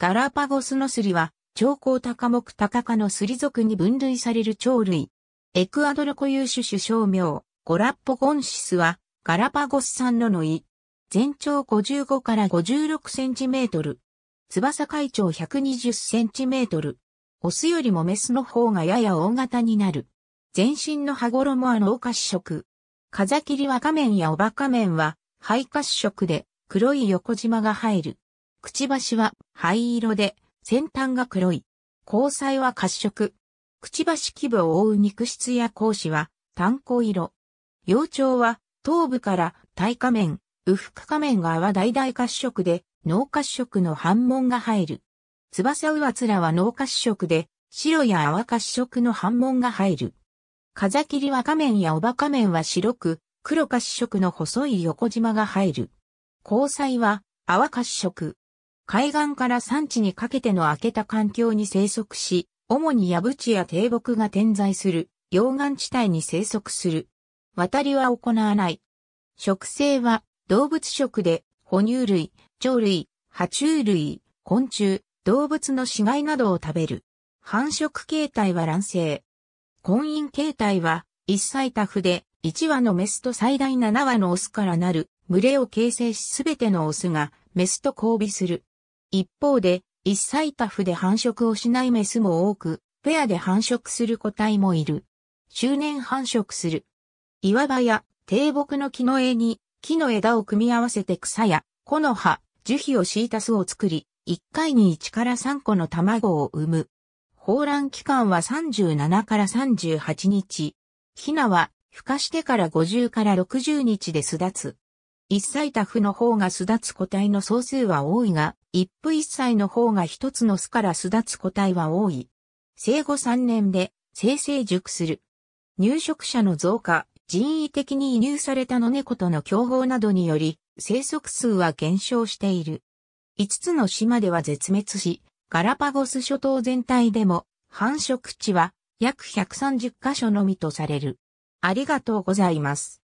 ガラパゴスのすりは、超高高目高科のすり属に分類される鳥類。エクアドル固有種種小名、ゴラッポゴンシスは、ガラパゴス産ののい。全長55から56センチメートル。翼海長120センチメートル。オスよりもメスの方がやや大型になる。全身の羽衣は脳褐色。風切りは仮面やおば仮面は、肺褐色で、黒い横縞が入る。くちばしは灰色で、先端が黒い。交際は褐色。くちばし基部を覆う肉質や格子は炭鉱色。幼鳥は頭部から体下面、右腹下面側は大々褐色で、脳褐色の反紋が入る。翼上面は脳褐色で、白や淡褐色の反紋が入る。風切りは下面やおば下面は白く、黒褐色の細い横縞が入る。交際は淡褐色。海岸から山地にかけての開けた環境に生息し、主に矢淵や低木が点在する、溶岩地帯に生息する。渡りは行わない。植生は動物食で、哺乳類、鳥類、爬虫類、昆虫、動物の死骸などを食べる。繁殖形態は卵生。婚姻形態は、一歳タフで、1羽のメスと最大7羽のオスからなる、群れを形成しすべてのオスが、メスと交尾する。一方で、一歳タフで繁殖をしないメスも多く、ペアで繁殖する個体もいる。周年繁殖する。岩場や低木の木の枝に木の枝を組み合わせて草や木の葉、樹皮を敷いた巣を作り、1回に1から3個の卵を産む。放卵期間は37から38日。ヒナは孵化してから50から60日で巣立つ。一歳タフの方が巣立つ個体の総数は多いが、一夫一妻の方が一つの巣から巣立つ個体は多い。生後3年で生成熟する。入植者の増加、人為的に移入された野猫との競合などにより、生息数は減少している。5つの島では絶滅し、ガラパゴス諸島全体でも繁殖地は約130カ所のみとされる。ありがとうございます。